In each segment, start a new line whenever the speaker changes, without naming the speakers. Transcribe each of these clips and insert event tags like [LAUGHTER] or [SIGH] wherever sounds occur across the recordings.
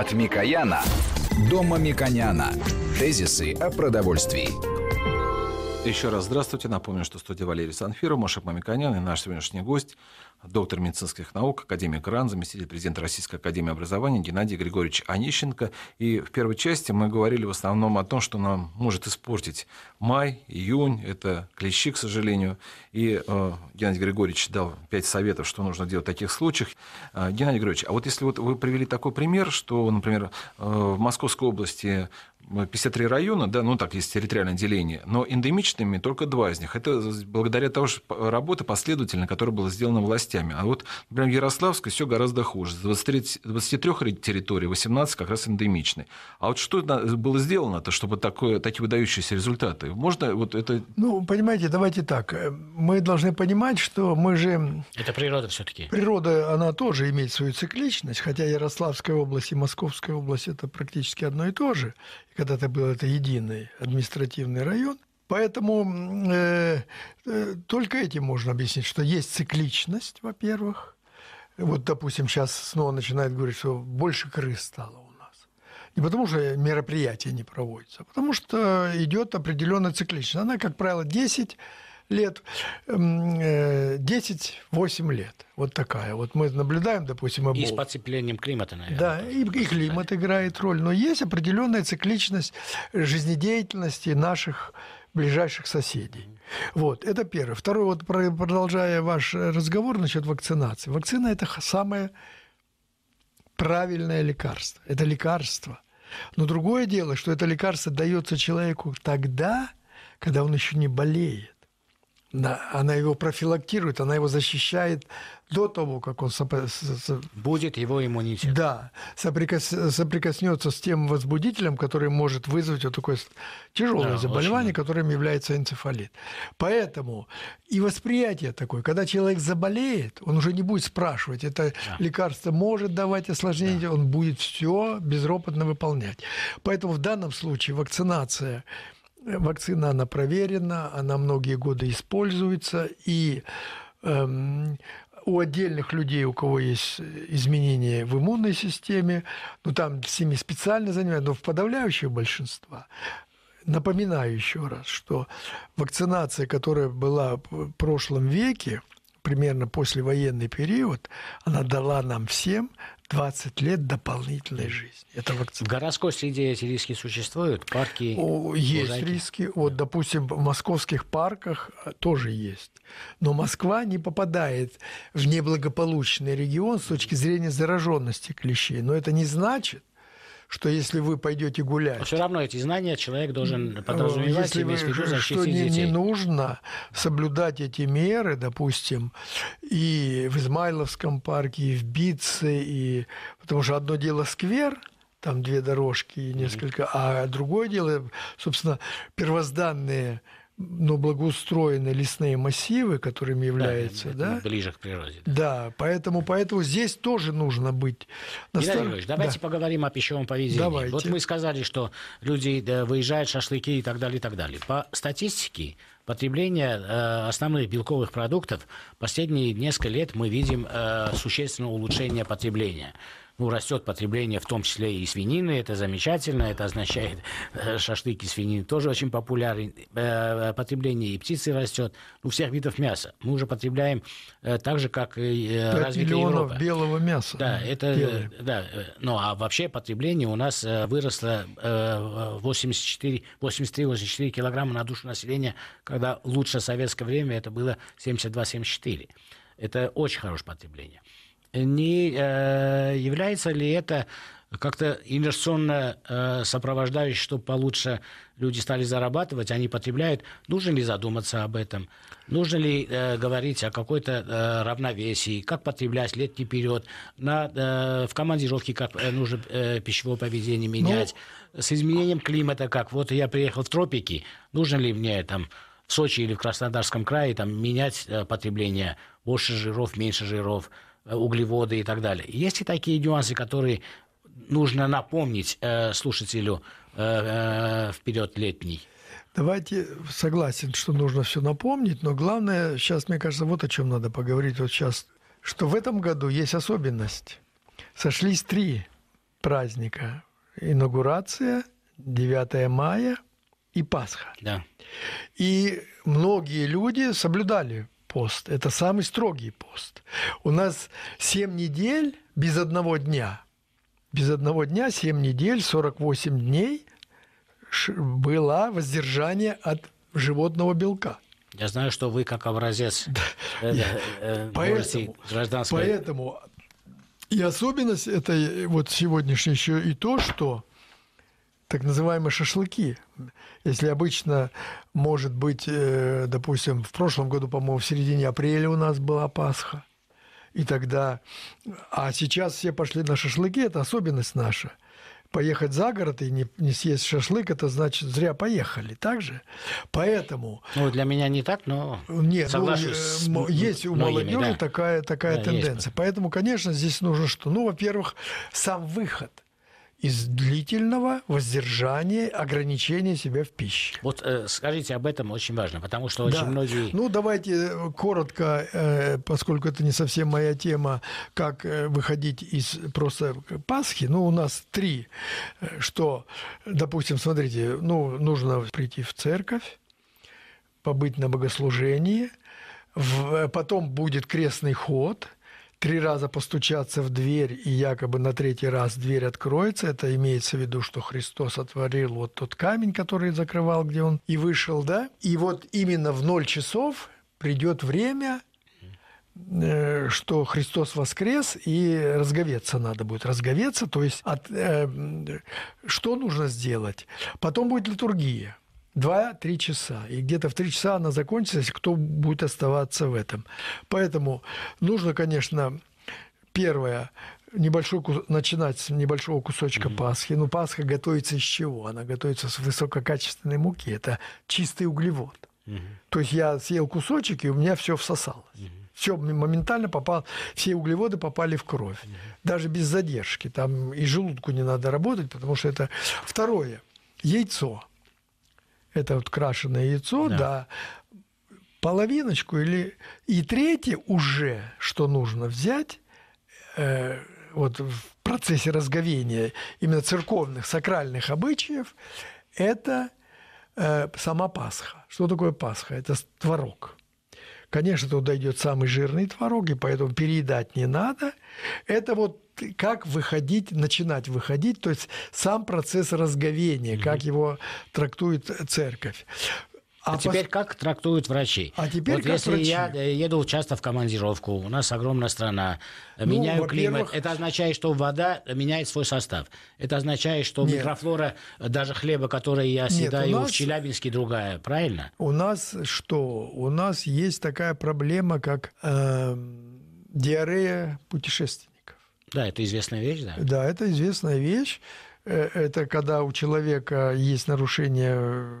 От Микояна до Мамиконяна. Тезисы о продовольствии. Еще раз здравствуйте. Напомню, что студия Валерий Санфиров, Маша Мамиканян и наш сегодняшний гость, доктор медицинских наук, академик РАН, заместитель президента Российской Академии Образования Геннадий Григорьевич Онищенко. И в первой части мы говорили в основном о том, что нам может испортить май, июнь, это клещи, к сожалению. И э, Геннадий Григорьевич дал пять советов, что нужно делать в таких случаях. Э, Геннадий Григорьевич, а вот если вот вы привели такой пример, что, например, э, в Московской области 53 района, да, ну так, есть территориальное деление, но эндемичными только два из них. Это благодаря тому, что э, работа последовательно, которая была сделана властями. А вот, например, в Ярославской все гораздо хуже. С 23, 23 территорий 18 как раз эндемичны. А вот что было сделано-то, чтобы такое, такие выдающиеся результаты? Можно вот это...
Ну, понимаете, давайте так. Э, мы должны понимать, что мы же...
Это природа все
таки
Природа, она тоже имеет свою цикличность, хотя Ярославская область и Московская область – это практически одно и то же когда-то был это единый административный район. Поэтому э, э, только этим можно объяснить, что есть цикличность, во-первых. Вот, допустим, сейчас снова начинает говорить, что больше крыс стало у нас. Не потому что мероприятия не проводятся, а потому что идет определенная цикличность. Она, как правило, 10 лет, 10-8 эм, э, лет. Вот такая. Вот мы наблюдаем, допустим, Эбол. И с
подцеплением климата, наверное.
Да, и, и климат играет роль. Но есть определенная цикличность жизнедеятельности наших ближайших соседей. Вот, это первое. Второе, вот продолжая ваш разговор насчет вакцинации. Вакцина – это самое правильное лекарство. Это лекарство. Но другое дело, что это лекарство дается человеку тогда, когда он еще не болеет. Да, она его профилактирует, она его защищает до того, как он сопр... будет его иммунитет. Да, соприкос... соприкоснется с тем возбудителем, который может вызвать вот такое тяжелое да, заболевание, очень... которым является энцефалит. Поэтому и восприятие такое, когда человек заболеет, он уже не будет спрашивать, это да. лекарство может давать осложнение, да. он будет все безропотно выполнять. Поэтому в данном случае вакцинация Вакцина, она проверена, она многие годы используется, и эм, у отдельных людей, у кого есть изменения в иммунной системе, ну там с ними специально занимаются, но в подавляющее большинство Напоминаю еще раз, что вакцинация, которая была в прошлом веке, примерно послевоенный период, она дала нам всем 20 лет дополнительной жизни.
Это вакцина. В городской среде эти риски существуют? Парки? О, есть лужайки?
риски. Вот, допустим, в московских парках э, тоже есть. Но Москва не попадает в неблагополучный регион с точки зрения зараженности клещей. Но это не значит, что если вы пойдете гулять... все равно эти знания
человек должен э, подразумевать если вы, защитить что не, детей. не
нужно соблюдать эти меры, допустим, и в Измайловском парке, и в Битце, и... потому что одно дело сквер, там две дорожки и несколько, mm-hmm. а другое дело, собственно, первозданные но благоустроены лесные массивы,
которыми являются, да, да? ближе к природе. Да,
да поэтому, поэтому здесь тоже нужно быть. На стар... давайте да.
поговорим о пищевом поведении. Давайте. Вот мы сказали, что люди выезжают, шашлыки и так далее, и так далее. По статистике потребление э, основных белковых продуктов последние несколько лет мы видим э, существенное улучшение потребления ну, растет потребление в том числе и свинины, это замечательно, это означает, э, шашлыки свинины тоже очень популярны, э, э, потребление и птицы растет, ну, всех видов мяса. Мы уже потребляем так же, как и развитая Европа.
белого мяса. Да, это, Белый.
да, ну, а вообще потребление у нас выросло 84, 83-84 килограмма на душу населения, когда лучше советское время это было 72-74. Это очень хорошее потребление не э, является ли это как-то инерционно э, сопровождающий, чтобы получше люди стали зарабатывать, они потребляют. Нужно ли задуматься об этом? Нужно ли э, говорить о какой-то э, равновесии? Как потреблять летний период? На, э, в командировке как э, нужно э, пищевое поведение ну, менять? Ну, С изменением климата как? Вот я приехал в тропики. Нужно ли мне там в Сочи или в Краснодарском крае там, менять э, потребление? Больше жиров, меньше жиров – Э, углеводы и так далее. Есть и такие нюансы, которые нужно напомнить э, слушателю э, э, вперед летний.
Давайте согласен, что нужно все напомнить, но главное сейчас, мне кажется, вот о чем надо поговорить вот сейчас, что в этом году есть особенность. Сошлись три праздника: инаугурация, 9 мая и Пасха. Да. И многие люди соблюдали пост. Это самый строгий пост. У нас 7 недель без одного дня. Без одного дня 7 недель, 48 дней было воздержание от животного белка.
Я знаю, что вы как образец [LAUGHS] да, э, э, э, [LAUGHS] Поэтому
и особенность этой вот сегодняшней еще и то, что так называемые шашлыки. Если обычно, может быть, э, допустим, в прошлом году, по-моему, в середине апреля у нас была Пасха, и тогда... А сейчас все пошли на шашлыки, это особенность наша – поехать за город и не, не съесть шашлык, это значит зря поехали, так же? Поэтому...
Ну, для меня не так, но нет, ну, соглашусь.
Ну, с... есть у молодежи да. такая, такая да, тенденция. Есть. Поэтому, конечно, здесь нужно что? Ну, во-первых, сам выход – из длительного воздержания, ограничения себя в
пище. Вот э, скажите об этом очень важно, потому что очень да. многие.
Ну давайте э, коротко, э, поскольку это не совсем моя тема, как э, выходить из просто Пасхи. Ну у нас три, э, что, допустим, смотрите, ну нужно прийти в церковь, побыть на богослужении, в, потом будет крестный ход три раза постучаться в дверь, и якобы на третий раз дверь откроется, это имеется в виду, что Христос отворил вот тот камень, который закрывал, где он, и вышел, да? И вот именно в ноль часов придет время, э, что Христос воскрес, и разговеться надо будет. Разговеться, то есть от, э, что нужно сделать? Потом будет литургия – 2-3 часа. И где-то в 3 часа она закончится, если кто будет оставаться в этом. Поэтому нужно, конечно, первое, небольшой начинать с небольшого кусочка mm-hmm. Пасхи. Ну, Пасха готовится из чего? Она готовится с высококачественной муки. Это чистый углевод. Mm-hmm. То есть я съел кусочек, и у меня все всосалось. Mm-hmm все моментально попало, все углеводы попали в кровь, даже без задержки. Там и желудку не надо работать, потому что это второе. Яйцо это вот крашеное яйцо, да, да половиночку или и третье уже, что нужно взять э, вот в процессе разговения именно церковных сакральных обычаев, это э, сама Пасха. Что такое Пасха? Это творог. Конечно, туда идет самый жирный творог, и поэтому переедать не надо. Это вот как выходить, начинать выходить, то есть сам процесс разговения, mm как его
трактует церковь. А, а теперь пос... как трактуют врачи? А теперь вот как если врачи? я э, еду часто в командировку, у нас огромная страна, э, ну, меняю климат, это означает, что вода э, меняет свой состав. Это означает, что Нет. микрофлора даже хлеба, который я съедаю Нет, нас... в Челябинске, другая, правильно?
У нас что? У нас есть такая проблема, как э, диарея путешествий.
Да, это известная вещь, да?
Да, это известная вещь. Э, это когда у человека есть нарушение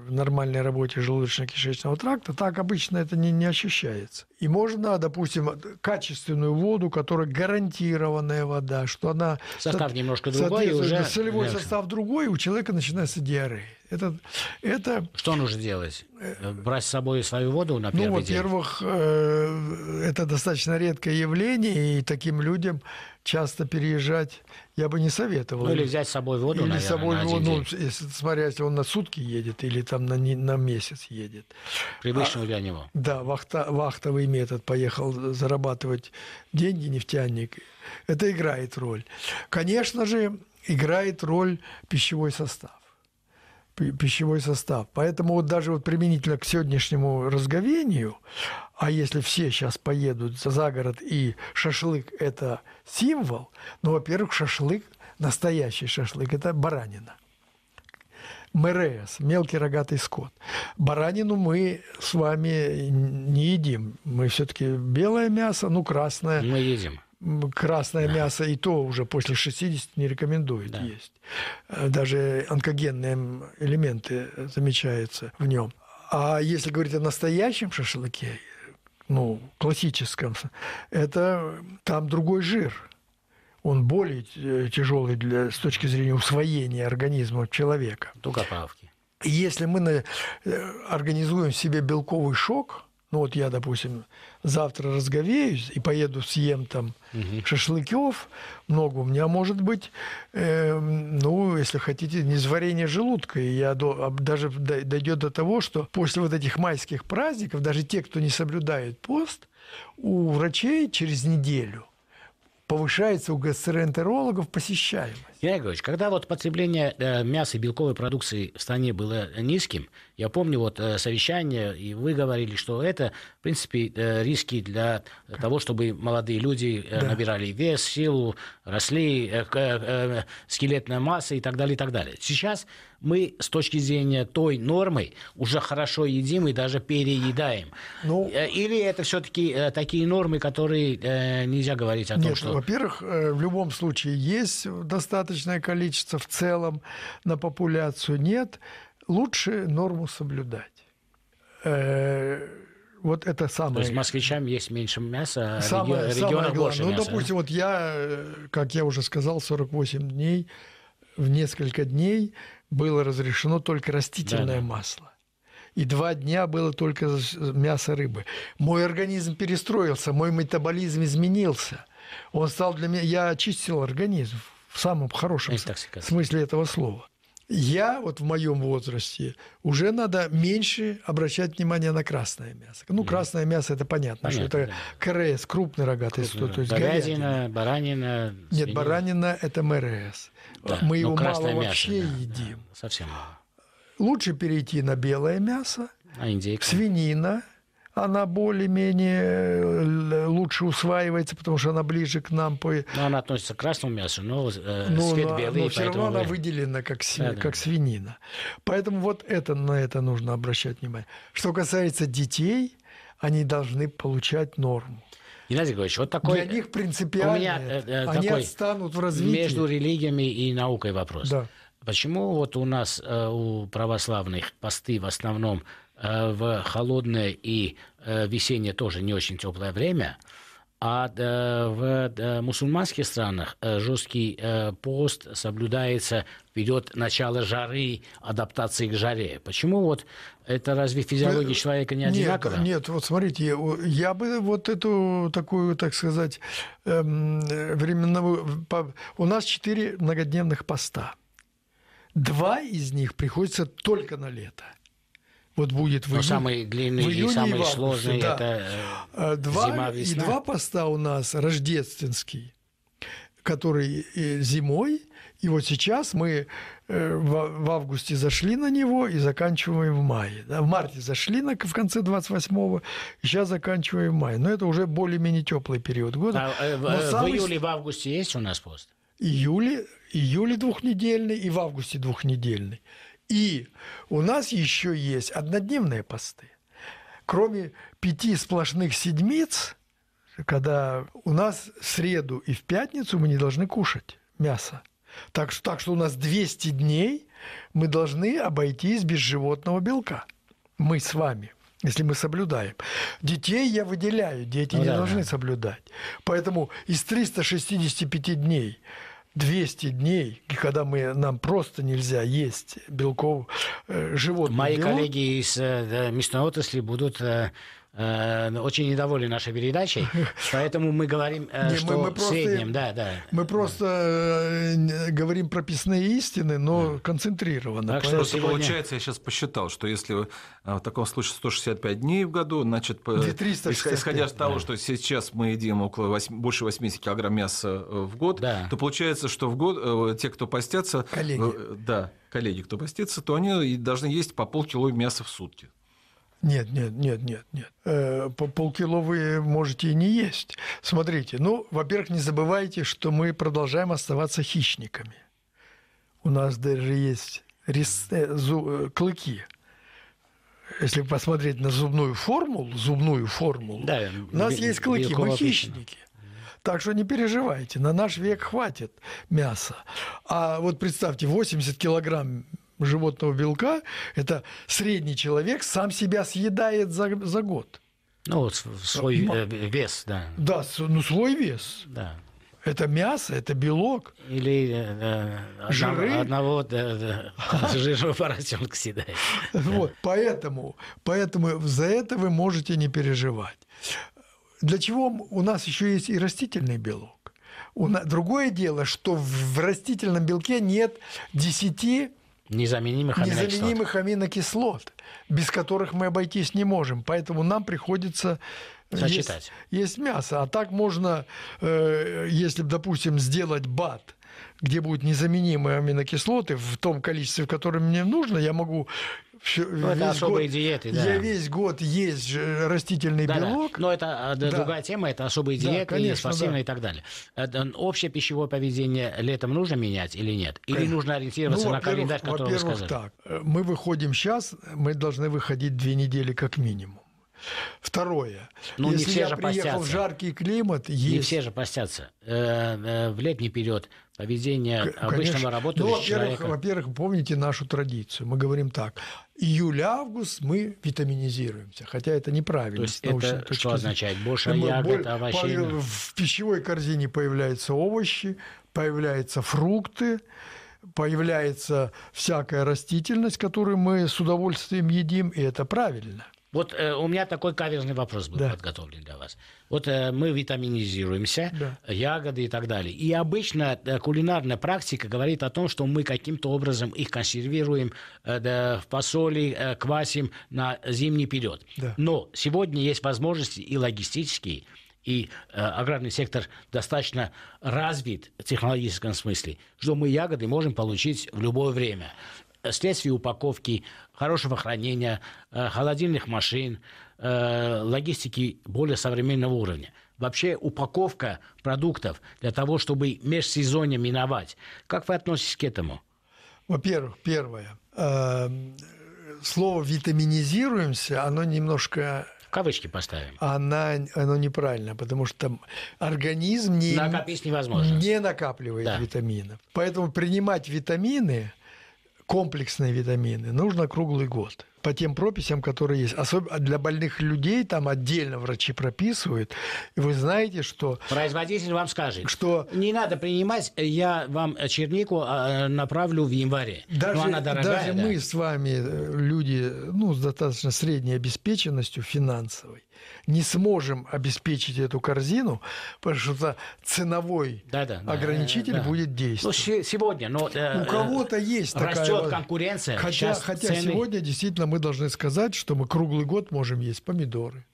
в нормальной работе желудочно-кишечного тракта, так обычно это не, не ощущается. И можно, допустим, качественную воду, которая гарантированная вода, что она...
Состав немножко другой уже... Солевой легче.
состав другой, у человека начинается диарея. Это,
это... Что нужно делать? Э, Брать с собой свою воду на ну, первый ну, день? Ну, во-первых,
э, это достаточно редкое явление, и таким людям часто переезжать я бы не советовал. Ну, или взять с собой воду, Или наверное, с собой на воду, ну, если, смотря, если он на сутки едет или там на, не, на месяц едет.
Привычного а, для него.
Да, вахта, вахтовый метод, поехал зарабатывать деньги, нефтяник. Это играет роль. Конечно же, играет роль пищевой состав пищевой состав. Поэтому вот даже вот применительно к сегодняшнему разговению, а если все сейчас поедут за город и шашлык – это символ, ну, во-первых, шашлык, настоящий шашлык – это баранина. МРС, мелкий рогатый скот. Баранину мы с вами не едим. Мы все-таки белое мясо, ну красное. Мы едим красное мясо, и то уже после 60 не рекомендует да. есть. Э, даже онкогенные элементы э, замечаются в нем. А если говорить о настоящем шашлыке, ну, классическом, это э, там другой жир. Он более тяжелый для, с точки зрения усвоения организма человека.
Тугоплавки.
Если мы на, организуем себе белковый шок, ну вот я, допустим, завтра разговеюсь и поеду съем там угу. шашлыков много, у меня может быть, э, ну, если хотите, не низварение желудка. И я до, даже дойдет до того, что после вот этих майских праздников, даже те, кто не соблюдает пост, у врачей через неделю повышается у гастроэнтерологов посещаемость.
Юрий Григорьевич, когда вот потребление э, мяса и белковой продукции в стране было низким, я помню вот э, совещание, и вы говорили, что это, в принципе, э, риски для того, чтобы молодые люди э, да. набирали вес, силу, росли, э, э, э, скелетная масса и так далее, и так далее. Сейчас мы с точки зрения той нормы уже хорошо едим и даже переедаем. Ну, э, Или это все-таки э, такие нормы, которые нельзя говорить о том, нет, что... Во-первых,
в любом случае есть достаточно достаточное количество в целом на популяцию нет, лучше норму соблюдать. Э, вот это самое. То есть москвичам
есть меньше мяса, а самое, реги... самое регионах больше Ну, допустим,
вот я, э, как я уже сказал, 48 дней, в несколько дней было разрешено только растительное да. масло и два дня было только мясо рыбы. Мой организм перестроился, мой метаболизм изменился. Он стал для меня... Я очистил организм в самом хорошем смысле этого слова. Я вот в моем возрасте уже надо меньше обращать внимание на красное мясо. Ну, красное мясо это понятно, понятно что это да. КРС, крупный рогатый стол, то есть говядина,
говядина. баранина. Свинина. Нет, баранина
это МРС. Да, Мы ну, его мало мясо, вообще да, едим. Да, совсем. Лучше перейти на белое мясо. А индейка? Свинина, она более-менее
э, лучше усваивается, потому что она ближе к нам. По... Э, но она относится к красному мясу, но э, ну, цвет белый. Но, все равно она
выделена как, сви... да, да. как свинина. Поэтому вот это, на это нужно обращать внимание. Что касается детей, они должны получать норму.
Геннадий Григорьевич, вот такой... Для них
принципиально. У меня, э, э, они такой отстанут в развитии. Между
религиями и наукой вопрос. Да. Почему вот у нас э, у православных посты в основном Э, в холодное и э, весеннее тоже не очень теплое время. А э, в мусульманских странах жесткий пост соблюдается ведет начало жары, адаптации к жаре. Почему вот это разве физиология человека не одинакова?
Нет, нет, вот смотрите, я бы вот эту такую, так сказать, эм, временную... У нас четыре многодневных поста. Два из них приходится только на лето – вот будет в июне. самые длинные в июне и самые и августе, да. это э, э, два, зима, весна. И два поста у нас рождественский, который э, зимой, и вот сейчас мы в августе зашли на него и заканчиваем в мае. В марте зашли на, в конце 28-го, сейчас заканчиваем в мае. Но это уже более-менее теплый период года. А, Но в самый... июле,
в августе есть у нас пост?
Июле, июле двухнедельный и в августе двухнедельный. И у нас еще есть однодневные посты. Кроме пяти сплошных седмиц, когда у нас в среду и в пятницу мы не должны кушать мясо. Так, так что у нас 200 дней мы должны обойтись без животного белка. Мы с вами если мы соблюдаем. Детей я выделяю, дети ну, не да, должны да. соблюдать. Поэтому из 365 дней 200 дней, когда мы, нам просто нельзя есть белков э, животных.
Мои белок. коллеги из э, мясной отрасли будут э, Э, ну, очень недовольны нашей передачей, [LAUGHS] поэтому мы говорим, э, Не, что мы, мы просто, в среднем, да, да.
Мы просто да. Э, говорим прописные истины, но да. концентрированно. Так что сегодня... получается,
я сейчас посчитал, что если в таком случае 165 дней в году, значит, исходя из того, да. что сейчас мы едим около 8, больше 80 килограмм мяса в год, да. то получается, что в год те, кто постятся, коллеги, да, коллеги, кто постится, то они должны есть по полкило мяса в сутки.
Нет, нет, нет, нет, нет. Э, полкило вы можете и не есть. Смотрите, ну, во-первых, не забывайте, что мы продолжаем оставаться хищниками. У нас даже есть рис, э, зу, э, клыки. Если посмотреть на зубную формулу, зубную формулу,
да, у нас в, есть клыки, мы хищники.
Так что не переживайте, на наш век хватит мяса. А вот представьте, 80 килограмм животного белка, это средний человек сам себя съедает за, за год. Ну, вот свой э,
вес, да.
Да, ну свой вес. Да. Это мясо, это белок.
Или э, э жиры. одного да, э, да, э, [LAUGHS] жирного поросенка съедает.
Вот, поэтому, поэтому за это вы можете не переживать. Для чего у нас еще есть и растительный белок? У нас, другое дело, что в растительном белке нет 10
Незаменимых аминокислот. Незаменимых
аминокислот, без которых мы обойтись не можем. Поэтому нам приходится Есть, есть мясо. А так можно, э, если, допустим, сделать бат – где будут незаменимые аминокислоты в том количестве, в котором мне нужно, я могу
все, ну, это особые год, диеты, да. Я весь год есть растительный да, белок. Да. Но это а, да. другая тема, это особые диеты, конечно, и спортивные да. и так далее. Это, общее пищевое поведение летом нужно менять или нет? Или конечно. нужно ориентироваться ну, на календарь, который во-первых, вы сказали? так.
Мы выходим сейчас, мы должны выходить две недели как минимум.
Второе. Ну, если не все я же приехал постятся. в жаркий климат, есть... Не все же постятся. Э, э, в летний период поведение Конечно. обычного работающего ну, во-первых, человека...
Во-первых, помните нашу традицию. Мы говорим так. Июль-август мы витаминизируемся. Хотя это неправильно. То есть это что зрения.
означает? Больше ягод, овощей? В
пищевой корзине появляются овощи, появляются фрукты, появляется всякая растительность, которую мы с удовольствием едим, и это правильно
– вот э, у меня такой каверзный вопрос был да. подготовлен для вас. Вот э, мы витаминизируемся, да. ягоды и так далее. И обычно э, кулинарная практика говорит о том, что мы каким-то образом их консервируем э, да, в посоли, э, квасим на зимний период. Да. Но сегодня есть возможности и логистические, и э, аграрный сектор достаточно развит в технологическом смысле, что мы ягоды можем получить в любое время вследствие э, упаковки, хорошего хранения, э, холодильных машин, э, логистики более современного уровня. Вообще упаковка продуктов для того, чтобы межсезонье миновать. Как вы относитесь к этому?
Во-первых, первое. Эм, слово «витаминизируемся», оно немножко кавычки поставим. Она, оно неправильно, потому что там организм не, Накопить невозможно. не накапливает да. витаминов. Поэтому принимать витамины комплексные витамины нужно круглый год по тем прописям, которые есть. Особенно а для больных людей там отдельно врачи прописывают.
И вы знаете, что... Производитель вам скажет, что... Не надо принимать, э, я вам чернику а, а, направлю в январе. Даже, она дорогая, даже да?
мы с вами э, люди ну, с достаточно средней обеспеченностью финансовой не сможем обеспечить эту корзину, потому что ценовой да, да, ограничитель да, да, будет действовать.
Ну, сегодня, но э, у кого-то есть растет такая растет конкуренция. Хотя, хотя цены... сегодня
действительно мы должны сказать, что мы круглый год можем есть помидоры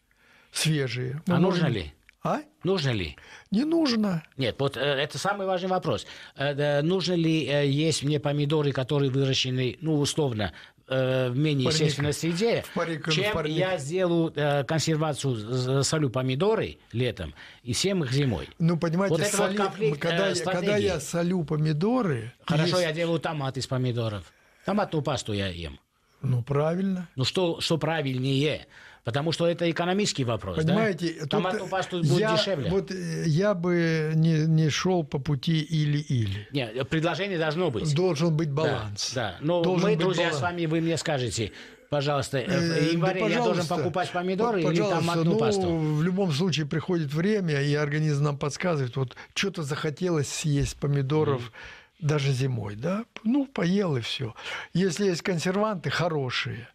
свежие. Мы а можем... нужно ли?
А? Нужно ли?
Не нужно.
Нет, вот э, это самый важный вопрос. Э, э, нужно ли э, есть мне помидоры, которые выращены, ну, условно, Э, в менее парник. естественной среде, парник, чем парник. я сделаю э, консервацию, солю помидоры летом и съем их зимой.
Ну, понимаете, вот соли... вот конфликт, когда, э, я, когда я солю помидоры...
Хорошо, есть... я делаю томат из помидоров. Томатную пасту я ем. Ну, правильно. Ну, что, что правильнее? Потому что это экономический вопрос, Понимаете, да? Там тут, пасту будет я, дешевле. Вот э,
я бы не, не шел по пути или-или.
Нет, предложение должно быть. Должен быть баланс. Да, да. Ну, но Должен мы, друзья, баланс. с вами, вы мне скажете, пожалуйста, э, э, в январе да, я должен покупать помидоры или там одну ну, пасту?
в любом случае приходит время, и организм нам подсказывает, вот что-то захотелось съесть помидоров, mm. даже зимой, да? Ну, поел и все. Если есть консерванты хорошие,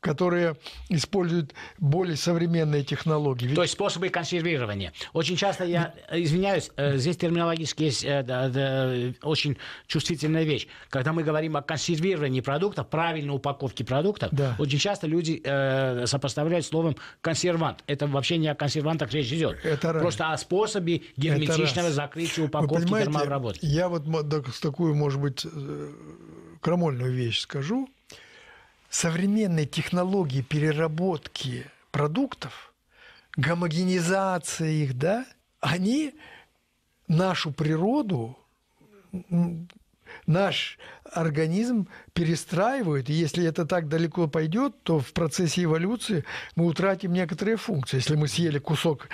которые используют более современные технологии. То
есть способы консервирования. Очень часто, я извиняюсь, э, здесь терминологически есть э, очень чувствительная вещь. Когда мы говорим о консервировании продуктов, правильной упаковке продуктов, да. очень часто люди э, сопоставляют словом консервант. Это вообще не о консервантах речь идет. Это Просто раз. о способе герметичного закрытия упаковки термообработки.
Я вот такую, может быть, крамольную вещь скажу современные технологии переработки продуктов, гомогенизация их, да, они нашу природу, наш организм перестраивают, и если это так далеко пойдет, то в процессе эволюции мы утратим некоторые функции. Если мы съели кусок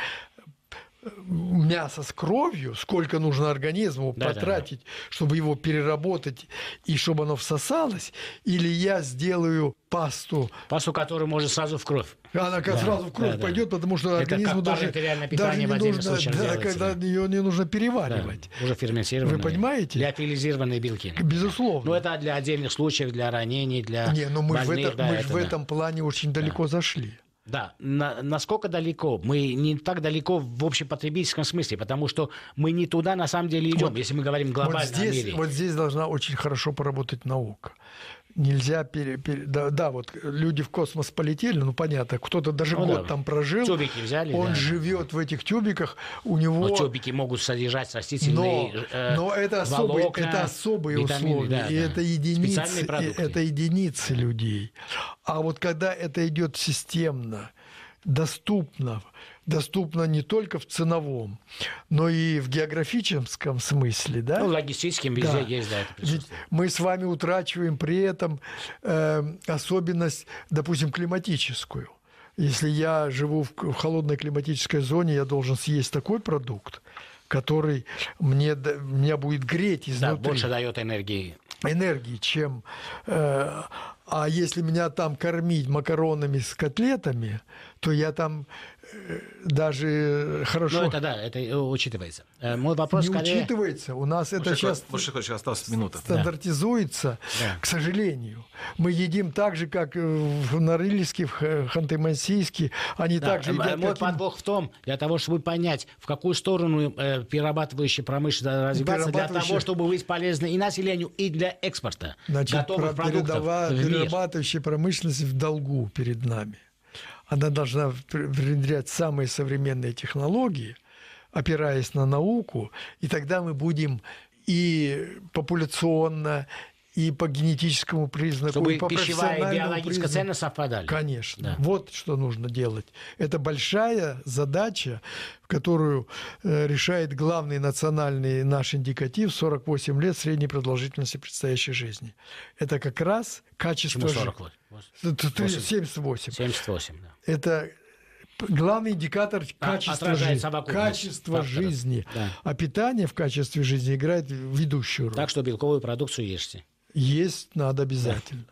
мясо с кровью, сколько нужно организму да, потратить, да, да. чтобы его переработать и чтобы оно всосалось, или я сделаю пасту.
Пасту, которую можно сразу в кровь. Она как да, сразу в кровь да, пойдет, да. потому что Это организму даже, даже не нужно, да, когда ее не нужно переваривать. Да, уже ферментированные. Вы понимаете? Леофилизированные белки. Безусловно. Но это для отдельных случаев, для ранений, для Не, но мы больных, в, это, да, мы это, в этом
плане очень да. далеко зашли.
Да, на, насколько далеко? Мы не так далеко в общепотребительском смысле, потому что мы не туда на самом деле идем, вот, если мы говорим глобально вот здесь, о мире.
Вот здесь должна очень хорошо поработать наука нельзя пере, пере да, да, вот люди в космос полетели, ну понятно, кто-то даже ну, год да. там прожил,
тюбики взяли, он да. живет в этих тюбиках, у него. Но тюбики могут содержать растительные. Но, э, но это особые, волокна, это особые витамины, условия, да, и да. это единицы, и,
это единицы людей. А вот когда это идет системно, доступно доступна не только в ценовом, но и в географическом смысле. Да? Ну, логистическим везде да. есть, да. Ведь мы с вами утрачиваем при этом э, особенность, допустим, климатическую. Если я живу в, в холодной климатической зоне, я должен съесть такой продукт, который мне, меня будет греть изнутри. Да, больше
дает энергии.
Энергии, чем... Э, а если меня там кормить макаронами с котлетами, то я там даже э, хорошо. Ну,
это да, это э, учитывается. Э, мой
вопрос Не скорее...
учитывается.
У нас это Мушек, сейчас Мушек, осталось минута.
стандартизуется, да. к сожалению. Мы едим так же, как в
Норильске, в Ханты-Мансийске. Они да. также едят Мой таким...
подвох в том, для того,
чтобы понять, в какую сторону перерабатывающая промышленность развивается. перерабатывающая... для того, чтобы быть полезны и населению, и для экспорта Значит, готовых про- продуктов. Перерабатывающая промышленность
в долгу перед нами она должна внедрять самые современные технологии, опираясь на науку, и тогда мы будем и популяционно, и по генетическому признаку, Чтобы и по пищевая и биологическая ценность совпадали. Конечно. Да. Вот что нужно делать. Это большая задача, которую э, решает главный национальный наш индикатив 48 лет средней продолжительности предстоящей жизни. Это как раз качество Почему 40
лет? 78. 78, да. Это главный индикатор
а, качества жизни. Качество жизни. Да. А питание в качестве жизни играет ведущую роль.
Так
что белковую продукцию ешьте.
Есть надо обязательно.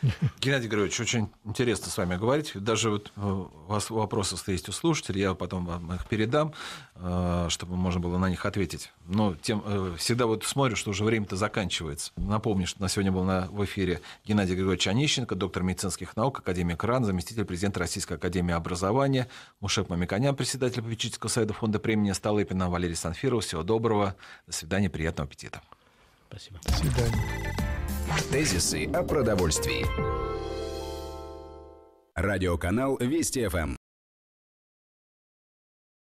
[LAUGHS] Геннадий Григорьевич, очень интересно с вами говорить. Даже вот э, у вас вопросы есть у слушателей, я потом вам их передам, э, чтобы можно было на них ответить. Но тем, э, всегда вот смотрю, что уже время-то заканчивается. Напомню, что на сегодня был на, в эфире Геннадий Григорьевич Онищенко, доктор медицинских наук, академик РАН, заместитель президента Российской академии образования, Мушек Мамиканян, председатель попечительского совета фонда премии Столыпина, Валерий Санфиров. Всего доброго, до свидания, приятного аппетита. Спасибо. До свидания. Тезисы о продовольствии. Радиоканал Вести ФМ.